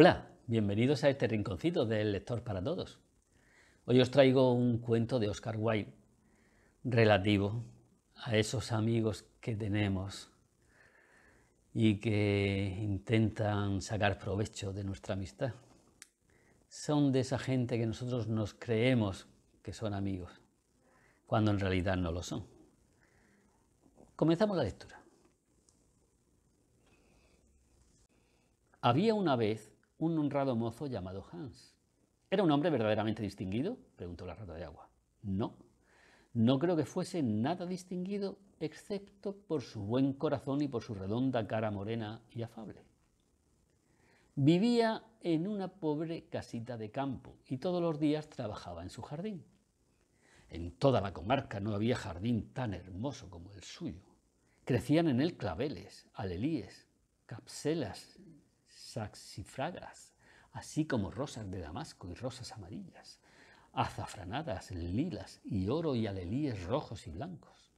Hola, bienvenidos a este rinconcito del lector para todos. Hoy os traigo un cuento de Oscar Wilde relativo a esos amigos que tenemos y que intentan sacar provecho de nuestra amistad. Son de esa gente que nosotros nos creemos que son amigos, cuando en realidad no lo son. Comenzamos la lectura. Había una vez un honrado mozo llamado Hans. ¿Era un hombre verdaderamente distinguido? preguntó la rata de agua. No, no creo que fuese nada distinguido excepto por su buen corazón y por su redonda cara morena y afable. Vivía en una pobre casita de campo y todos los días trabajaba en su jardín. En toda la comarca no había jardín tan hermoso como el suyo. Crecían en él claveles, alelíes, capselas saxifragas, así como rosas de damasco y rosas amarillas, azafranadas, lilas y oro y alelíes rojos y blancos.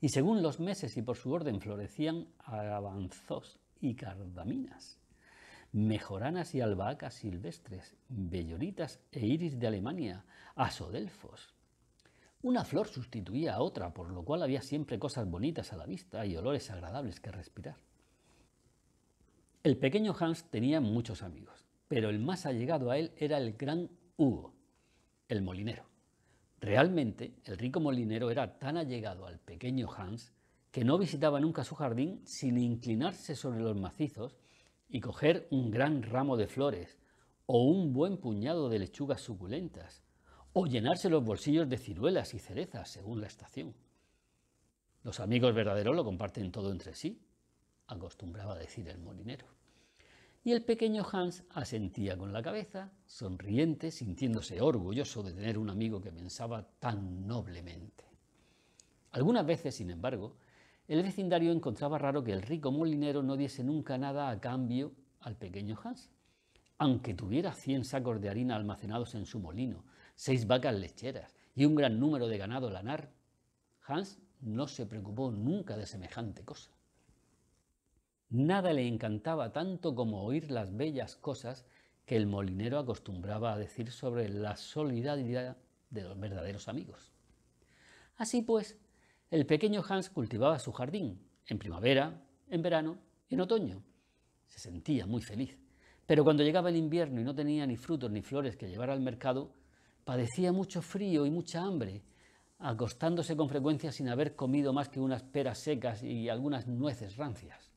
Y según los meses y por su orden florecían avanzos y cardaminas, mejoranas y albahacas silvestres, belloritas e iris de Alemania, asodelfos. Una flor sustituía a otra, por lo cual había siempre cosas bonitas a la vista y olores agradables que respirar. El pequeño Hans tenía muchos amigos, pero el más allegado a él era el gran Hugo, el molinero. Realmente, el rico molinero era tan allegado al pequeño Hans que no visitaba nunca su jardín sin inclinarse sobre los macizos y coger un gran ramo de flores o un buen puñado de lechugas suculentas, o llenarse los bolsillos de ciruelas y cerezas según la estación. Los amigos verdaderos lo comparten todo entre sí, acostumbraba a decir el molinero. Y el pequeño Hans asentía con la cabeza, sonriente, sintiéndose orgulloso de tener un amigo que pensaba tan noblemente. Algunas veces, sin embargo, el vecindario encontraba raro que el rico molinero no diese nunca nada a cambio al pequeño Hans, aunque tuviera 100 sacos de harina almacenados en su molino, seis vacas lecheras y un gran número de ganado lanar. Hans no se preocupó nunca de semejante cosa. Nada le encantaba tanto como oír las bellas cosas que el molinero acostumbraba a decir sobre la solidaridad de los verdaderos amigos. Así pues, el pequeño Hans cultivaba su jardín, en primavera, en verano y en otoño. Se sentía muy feliz, pero cuando llegaba el invierno y no tenía ni frutos ni flores que llevar al mercado, padecía mucho frío y mucha hambre, acostándose con frecuencia sin haber comido más que unas peras secas y algunas nueces rancias.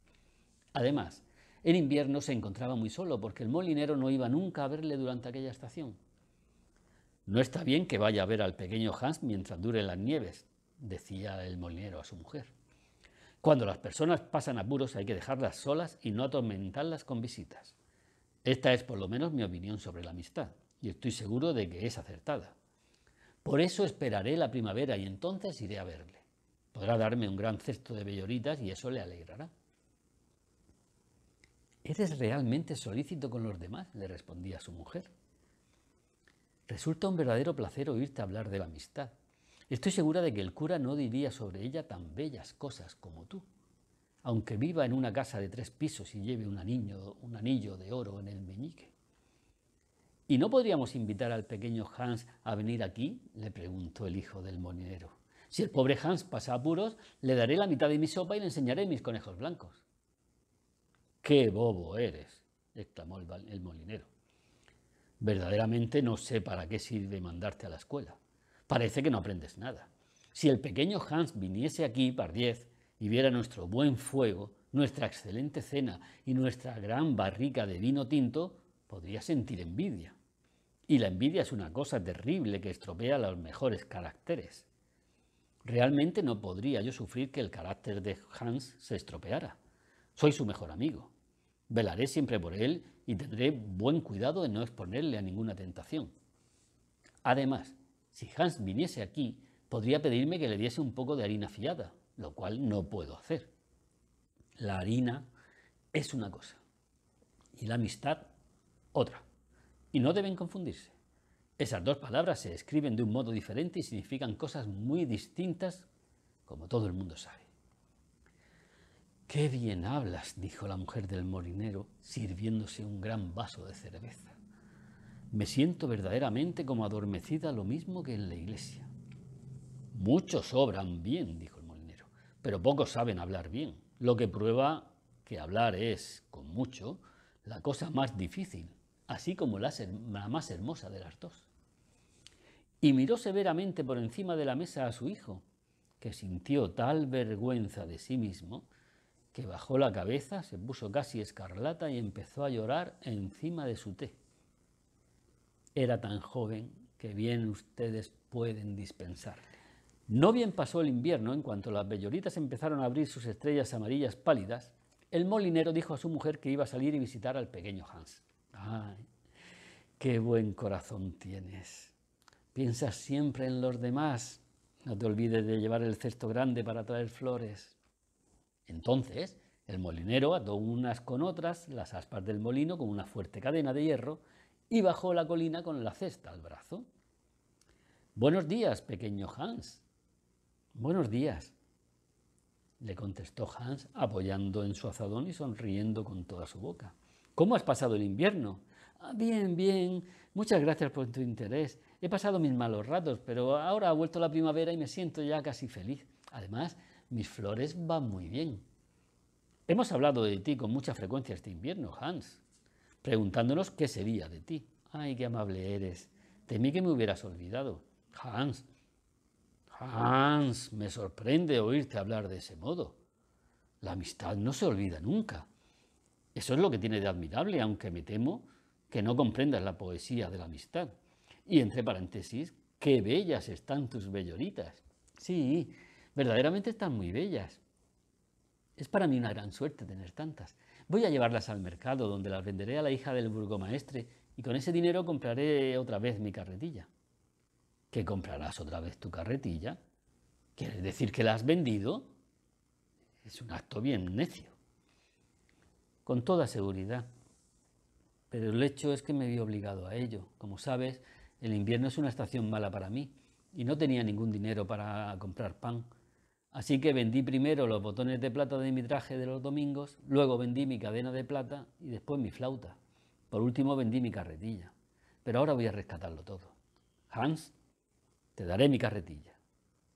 Además, en invierno se encontraba muy solo porque el molinero no iba nunca a verle durante aquella estación. No está bien que vaya a ver al pequeño Hans mientras duren las nieves, decía el molinero a su mujer. Cuando las personas pasan apuros hay que dejarlas solas y no atormentarlas con visitas. Esta es por lo menos mi opinión sobre la amistad, y estoy seguro de que es acertada. Por eso esperaré la primavera y entonces iré a verle. Podrá darme un gran cesto de belloritas y eso le alegrará. ¿Eres realmente solícito con los demás? le respondía su mujer. Resulta un verdadero placer oírte hablar de la amistad. Estoy segura de que el cura no diría sobre ella tan bellas cosas como tú. Aunque viva en una casa de tres pisos y lleve un anillo, de oro en el meñique. ¿Y no podríamos invitar al pequeño Hans a venir aquí? le preguntó el hijo del monedero. Si el pobre Hans pasa apuros, le daré la mitad de mi sopa y le enseñaré mis conejos blancos. ¡Qué bobo eres! exclamó el, molinero. Verdaderamente no sé para qué sirve mandarte a la escuela. Parece que no aprendes nada. Si el pequeño Hans viniese aquí, Pardiez, y viera nuestro buen fuego, nuestra excelente cena y nuestra gran barrica de vino tinto, podría sentir envidia. Y la envidia es una cosa terrible que estropea los mejores caracteres. Realmente no podría yo sufrir que el carácter de Hans se estropeara. Soy su mejor amigo. Velaré siempre por él y tendré buen cuidado de no exponerle a ninguna tentación. Además, si Hans viniese aquí, podría pedirme que le diese un poco de harina fiada, lo cual no puedo hacer. La harina es una cosa y la amistad otra. Y no deben confundirse. Esas dos palabras se escriben de un modo diferente y significan cosas muy distintas, como todo el mundo sabe. Qué bien hablas, dijo la mujer del molinero, sirviéndose un gran vaso de cerveza. Me siento verdaderamente como adormecida lo mismo que en la iglesia. Muchos obran bien, dijo el molinero, pero pocos saben hablar bien, lo que prueba que hablar es, con mucho, la cosa más difícil, así como la, la más hermosa de las dos. Y miró severamente por encima de la mesa a su hijo, que sintió tal vergüenza de sí mismo, que bajó la cabeza, se puso casi escarlata y empezó a llorar encima de su té. Era tan joven que bien ustedes pueden dispensar. No bien pasó el invierno, en cuanto las belloritas empezaron a abrir sus estrellas amarillas pálidas, el molinero dijo a su mujer que iba a salir y visitar al pequeño Hans. ¡Ay, qué buen corazón tienes! Piensas siempre en los demás. No te olvides de llevar el cesto grande para traer flores. Entonces el molinero ató unas con otras las aspas del molino con una fuerte cadena de hierro y bajó la colina con la cesta al brazo. Buenos días, pequeño Hans. Buenos días, le contestó Hans apoyando en su azadón y sonriendo con toda su boca. ¿Cómo has pasado el invierno? Ah, bien, bien. Muchas gracias por tu interés. He pasado mis malos ratos, pero ahora ha vuelto la primavera y me siento ya casi feliz. Además, mis flores van muy bien. Hemos hablado de ti con mucha frecuencia este invierno, Hans, preguntándonos qué sería de ti. Ay, qué amable eres. Temí que me hubieras olvidado. Hans, Hans, me sorprende oírte hablar de ese modo. La amistad no se olvida nunca. Eso es lo que tiene de admirable, aunque me temo que no comprendas la poesía de la amistad. Y entre paréntesis, qué bellas están tus belloritas. Sí, verdaderamente están muy bellas. Es para mí una gran suerte tener tantas. Voy a llevarlas al mercado, donde las venderé a la hija del burgomaestre, y con ese dinero compraré otra vez mi carretilla. ¿Qué comprarás otra vez tu carretilla? ¿Quieres decir que la has vendido? Es un acto bien necio. Con toda seguridad. Pero el hecho es que me vi obligado a ello. Como sabes, el invierno es una estación mala para mí y no tenía ningún dinero para comprar pan. Así que vendí primero los botones de plata de mi traje de los domingos, luego vendí mi cadena de plata y después mi flauta. Por último vendí mi carretilla. Pero ahora voy a rescatarlo todo. Hans, te daré mi carretilla.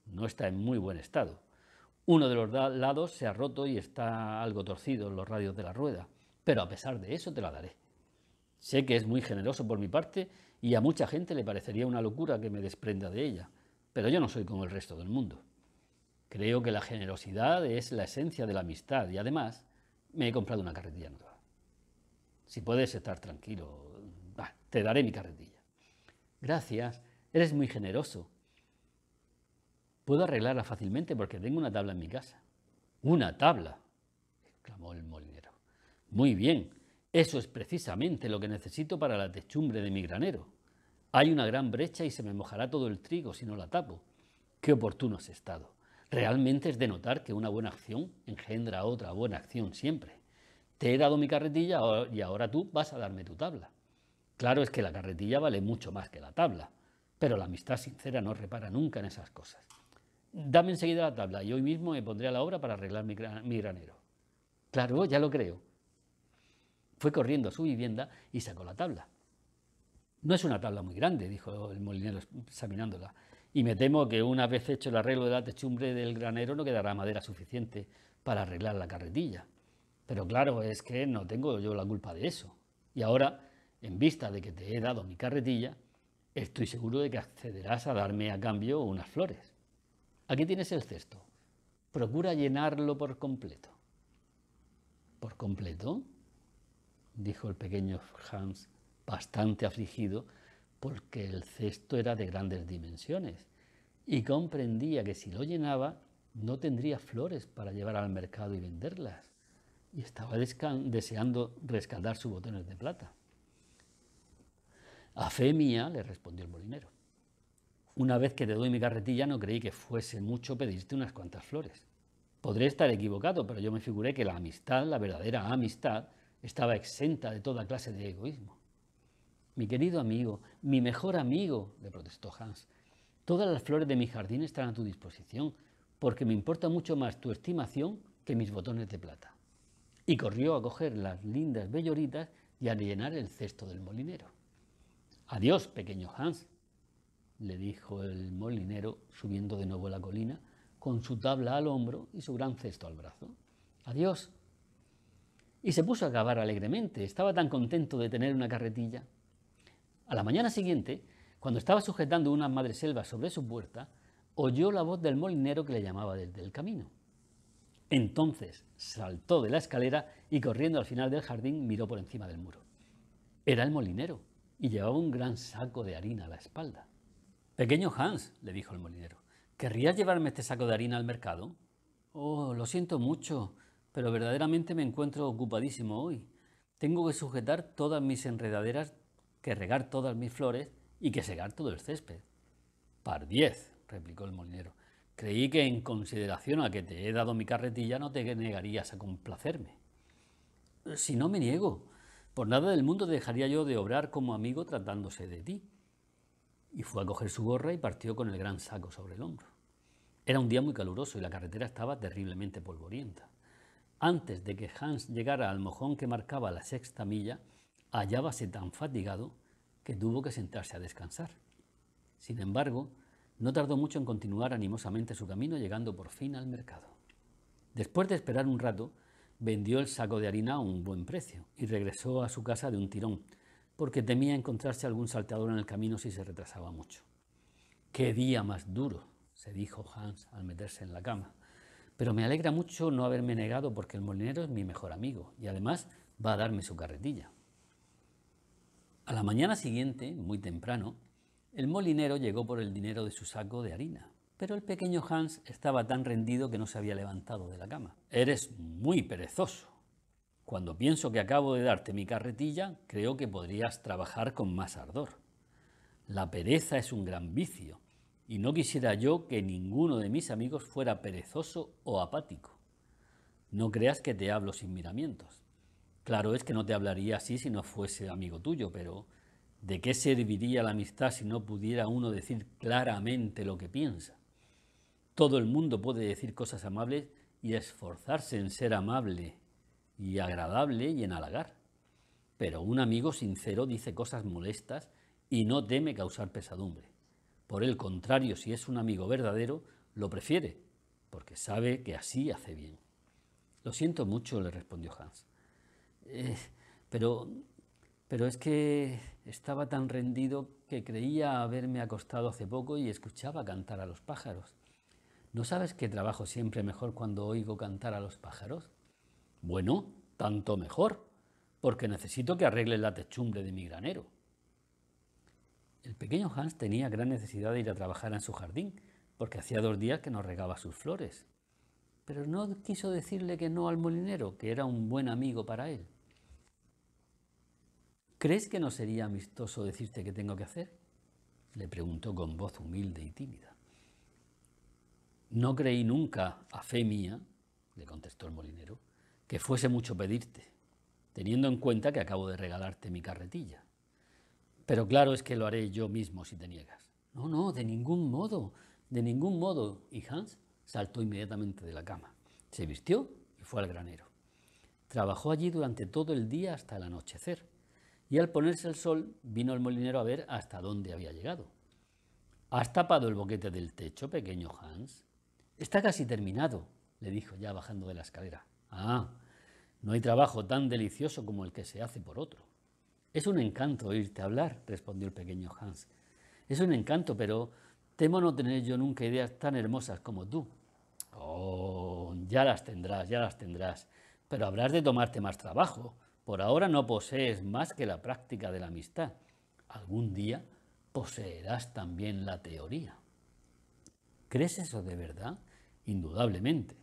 No está en muy buen estado. Uno de los lados se ha roto y está algo torcido en los radios de la rueda, pero a pesar de eso te la daré. Sé que es muy generoso por mi parte y a mucha gente le parecería una locura que me desprenda de ella, pero yo no soy como el resto del mundo. Creo que la generosidad es la esencia de la amistad y además me he comprado una carretilla nueva. Si puedes estar tranquilo, te daré mi carretilla. Gracias, eres muy generoso. Puedo arreglarla fácilmente porque tengo una tabla en mi casa. ¿Una tabla? exclamó el molinero. Muy bien, eso es precisamente lo que necesito para la techumbre de mi granero. Hay una gran brecha y se me mojará todo el trigo si no la tapo. Qué oportuno has estado. Realmente es de notar que una buena acción engendra otra buena acción siempre. Te he dado mi carretilla y ahora tú vas a darme tu tabla. Claro es que la carretilla vale mucho más que la tabla, pero la amistad sincera no repara nunca en esas cosas. Dame enseguida la tabla y hoy mismo me pondré a la obra para arreglar mi, mi granero. Claro, ya lo creo. Fue corriendo a su vivienda y sacó la tabla. No es una tabla muy grande, dijo el molinero examinándola y me temo que una vez hecho el arreglo de la techumbre del granero no quedará madera suficiente para arreglar la carretilla. Pero claro, es que no tengo yo la culpa de eso. Y ahora, en vista de que te he dado mi carretilla, estoy seguro de que accederás a darme a cambio unas flores. Aquí tienes el cesto. Procura llenarlo por completo. ¿Por completo? dijo el pequeño Hans, bastante afligido porque el cesto era de grandes dimensiones y comprendía que si lo llenaba no tendría flores para llevar al mercado y venderlas, y estaba deseando rescaldar sus botones de plata. A fe mía, le respondió el molinero. Una vez que te doy mi carretilla no creí que fuese mucho pedirte unas cuantas flores. Podré estar equivocado, pero yo me figuré que la amistad, la verdadera amistad, estaba exenta de toda clase de egoísmo. Mi querido amigo, mi mejor amigo, le protestó Hans, todas las flores de mi jardín están a tu disposición, porque me importa mucho más tu estimación que mis botones de plata. Y corrió a coger las lindas belloritas y a llenar el cesto del molinero. Adiós, pequeño Hans, le dijo el molinero, subiendo de nuevo la colina, con su tabla al hombro y su gran cesto al brazo. Adiós. Y se puso a cavar alegremente. Estaba tan contento de tener una carretilla. A la mañana siguiente, cuando estaba sujetando unas madreselvas sobre su puerta, oyó la voz del molinero que le llamaba desde el camino. Entonces saltó de la escalera y corriendo al final del jardín miró por encima del muro. Era el molinero y llevaba un gran saco de harina a la espalda. Pequeño Hans, le dijo el molinero, ¿querrías llevarme este saco de harina al mercado? Oh, lo siento mucho, pero verdaderamente me encuentro ocupadísimo hoy. Tengo que sujetar todas mis enredaderas que regar todas mis flores y que segar todo el césped. Par diez, replicó el molinero. Creí que en consideración a que te he dado mi carretilla no te negarías a complacerme. Si no me niego, por nada del mundo dejaría yo de obrar como amigo tratándose de ti. Y fue a coger su gorra y partió con el gran saco sobre el hombro. Era un día muy caluroso y la carretera estaba terriblemente polvorienta. Antes de que Hans llegara al mojón que marcaba la sexta milla, hallábase tan fatigado que tuvo que sentarse a descansar. Sin embargo, no tardó mucho en continuar animosamente su camino, llegando por fin al mercado. Después de esperar un rato, vendió el saco de harina a un buen precio y regresó a su casa de un tirón, porque temía encontrarse algún salteador en el camino si se retrasaba mucho. ¡Qué día más duro! se dijo Hans al meterse en la cama. Pero me alegra mucho no haberme negado porque el molinero es mi mejor amigo y además va a darme su carretilla. A la mañana siguiente, muy temprano, el molinero llegó por el dinero de su saco de harina, pero el pequeño Hans estaba tan rendido que no se había levantado de la cama. Eres muy perezoso. Cuando pienso que acabo de darte mi carretilla, creo que podrías trabajar con más ardor. La pereza es un gran vicio, y no quisiera yo que ninguno de mis amigos fuera perezoso o apático. No creas que te hablo sin miramientos. Claro es que no te hablaría así si no fuese amigo tuyo, pero ¿de qué serviría la amistad si no pudiera uno decir claramente lo que piensa? Todo el mundo puede decir cosas amables y esforzarse en ser amable y agradable y en halagar. Pero un amigo sincero dice cosas molestas y no teme causar pesadumbre. Por el contrario, si es un amigo verdadero, lo prefiere, porque sabe que así hace bien. Lo siento mucho, le respondió Hans. Eh, pero, es que estaba tan rendido que creía haberme acostado hace poco y escuchaba cantar a los pájaros. ¿No sabes que trabajo siempre mejor cuando oigo cantar a los pájaros? Bueno, tanto mejor, porque necesito que arregle la techumbre de mi granero. El pequeño Hans tenía gran necesidad de ir a trabajar en su jardín, porque hacía dos días que no regaba sus flores. Pero no quiso decirle que no al molinero, que era un buen amigo para él. ¿Crees que no sería amistoso decirte qué tengo que hacer? Le preguntó con voz humilde y tímida. No creí nunca, a fe mía, le contestó el molinero, que fuese mucho pedirte, teniendo en cuenta que acabo de regalarte mi carretilla. Pero claro es que lo haré yo mismo si te niegas. No, no, de ningún modo, de ningún modo. Y Hans saltó inmediatamente de la cama, se vistió y fue al granero. Trabajó allí durante todo el día hasta el anochecer y al ponerse el sol vino el molinero a ver hasta dónde había llegado. Has tapado el boquete del techo, pequeño Hans. Está casi terminado, le dijo ya bajando de la escalera. Ah, no hay trabajo tan delicioso como el que se hace por otro. Es un encanto oírte hablar, respondió el pequeño Hans. Es un encanto, pero temo no tener yo nunca ideas tan hermosas como tú. Oh, ya las tendrás, ya las tendrás, pero habrás de tomarte más trabajo por ahora no posees más que la práctica de la amistad. Algún día poseerás también la teoría. ¿Crees eso de verdad? Indudablemente.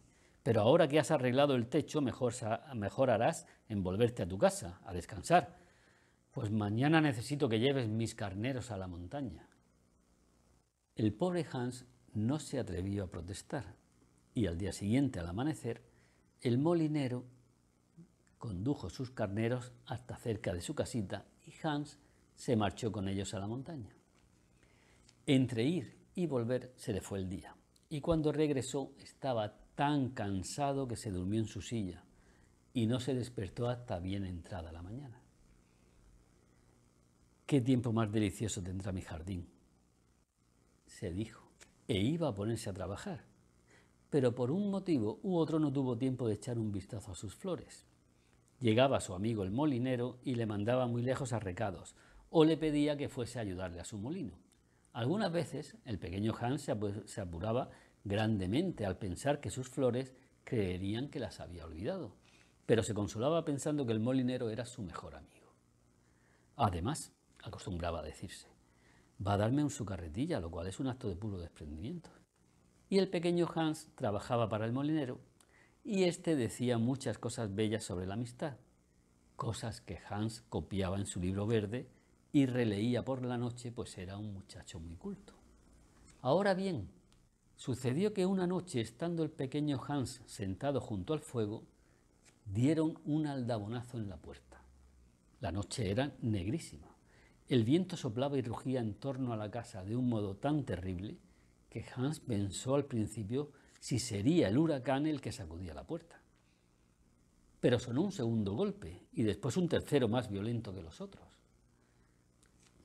Pero ahora que has arreglado el techo, mejor, harás en volverte a tu casa, a descansar. Pues mañana necesito que lleves mis carneros a la montaña. El pobre Hans no se atrevió a protestar y al día siguiente, al amanecer, el molinero condujo sus carneros hasta cerca de su casita y Hans se marchó con ellos a la montaña. Entre ir y volver se le fue el día, y cuando regresó estaba tan cansado que se durmió en su silla y no se despertó hasta bien entrada la mañana. ¿Qué tiempo más delicioso tendrá mi jardín? se dijo, e iba a ponerse a trabajar, pero por un motivo u otro no tuvo tiempo de echar un vistazo a sus flores. Llegaba su amigo el molinero y le mandaba muy lejos a recados, o le pedía que fuese a ayudarle a su molino. Algunas veces el pequeño Hans se apuraba grandemente al pensar que sus flores creerían que las había olvidado, pero se consolaba pensando que el molinero era su mejor amigo. Además, acostumbraba a decirse, va a darme un su carretilla, lo cual es un acto de puro desprendimiento. Y el pequeño Hans trabajaba para el molinero y este decía muchas cosas bellas sobre la amistad, cosas que Hans copiaba en su libro verde y releía por la noche, pues era un muchacho muy culto. Ahora bien, sucedió que una noche, estando el pequeño Hans sentado junto al fuego, dieron un aldabonazo en la puerta. La noche era negrísima. El viento soplaba y rugía en torno a la casa de un modo tan terrible que Hans pensó al principio si sería el huracán el que sacudía la puerta. Pero sonó un segundo golpe y después un tercero más violento que los otros.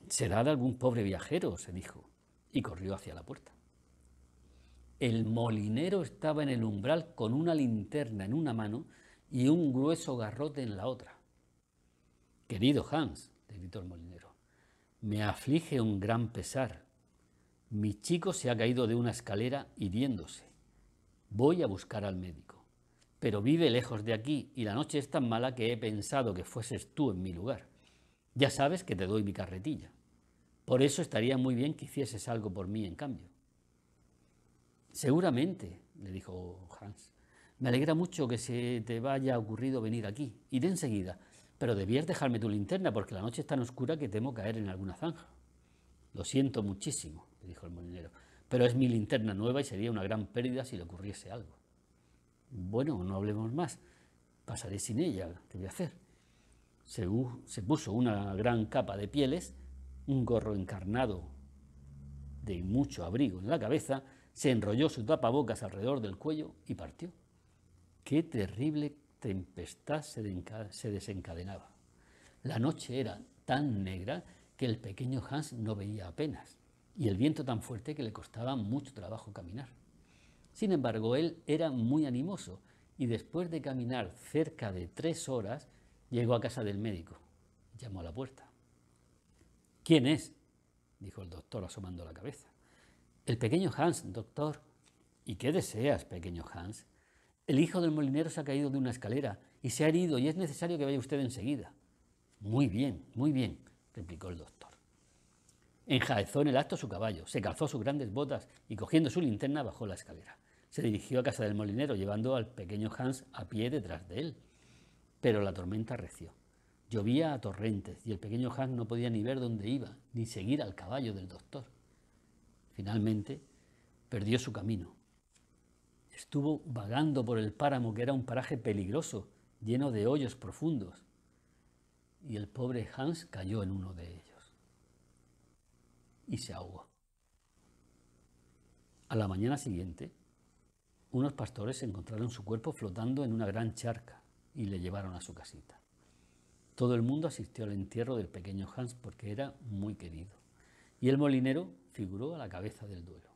Será de algún pobre viajero, se dijo, y corrió hacia la puerta. El molinero estaba en el umbral con una linterna en una mano y un grueso garrote en la otra. Querido Hans, le gritó el molinero, me aflige un gran pesar. Mi chico se ha caído de una escalera hiriéndose. Voy a buscar al médico. Pero vive lejos de aquí y la noche es tan mala que he pensado que fueses tú en mi lugar. Ya sabes que te doy mi carretilla. Por eso estaría muy bien que hicieses algo por mí en cambio. Seguramente, le dijo Hans, me alegra mucho que se te haya ocurrido venir aquí. Iré enseguida, pero debías dejarme tu linterna porque la noche es tan oscura que temo caer en alguna zanja. Lo siento muchísimo, le dijo el molinero pero es mi linterna nueva y sería una gran pérdida si le ocurriese algo. Bueno, no hablemos más, pasaré sin ella, ¿qué voy a hacer? Se, se puso una gran capa de pieles, un gorro encarnado de mucho abrigo en la cabeza, se enrolló su tapabocas alrededor del cuello y partió. Qué terrible tempestad se desencadenaba. La noche era tan negra que el pequeño Hans no veía apenas y el viento tan fuerte que le costaba mucho trabajo caminar. Sin embargo, él era muy animoso y después de caminar cerca de tres horas, llegó a casa del médico. Llamó a la puerta. ¿Quién es? dijo el doctor asomando la cabeza. El pequeño Hans, doctor. ¿Y qué deseas, pequeño Hans? El hijo del molinero se ha caído de una escalera y se ha herido y es necesario que vaya usted enseguida. Muy bien, muy bien, replicó el doctor. Enjaezó en el acto su caballo, se calzó sus grandes botas y cogiendo su linterna bajó la escalera. Se dirigió a casa del molinero llevando al pequeño Hans a pie detrás de él. Pero la tormenta reció. Llovía a torrentes y el pequeño Hans no podía ni ver dónde iba, ni seguir al caballo del doctor. Finalmente, perdió su camino. Estuvo vagando por el páramo, que era un paraje peligroso, lleno de hoyos profundos. Y el pobre Hans cayó en uno de ellos y se ahogó. A la mañana siguiente, unos pastores encontraron su cuerpo flotando en una gran charca y le llevaron a su casita. Todo el mundo asistió al entierro del pequeño Hans porque era muy querido, y el molinero figuró a la cabeza del duelo.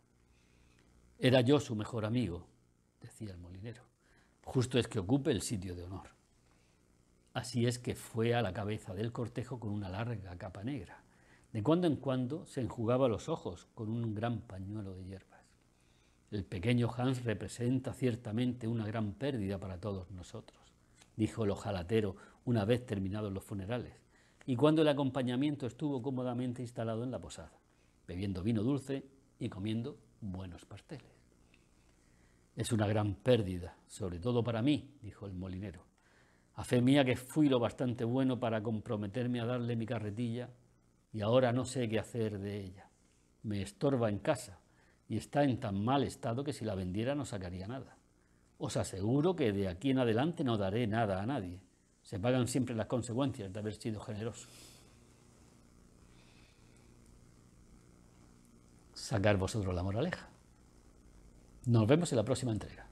Era yo su mejor amigo, decía el molinero. Justo es que ocupe el sitio de honor. Así es que fue a la cabeza del cortejo con una larga capa negra, de cuando en cuando se enjugaba los ojos con un gran pañuelo de hierbas. El pequeño Hans representa ciertamente una gran pérdida para todos nosotros, dijo el ojalatero una vez terminados los funerales, y cuando el acompañamiento estuvo cómodamente instalado en la posada, bebiendo vino dulce y comiendo buenos pasteles. Es una gran pérdida, sobre todo para mí, dijo el molinero. A fe mía que fui lo bastante bueno para comprometerme a darle mi carretilla y ahora no sé qué hacer de ella. Me estorba en casa y está en tan mal estado que si la vendiera no sacaría nada. Os aseguro que de aquí en adelante no daré nada a nadie. Se pagan siempre las consecuencias de haber sido generoso. Sacar vosotros la moraleja. Nos vemos en la próxima entrega.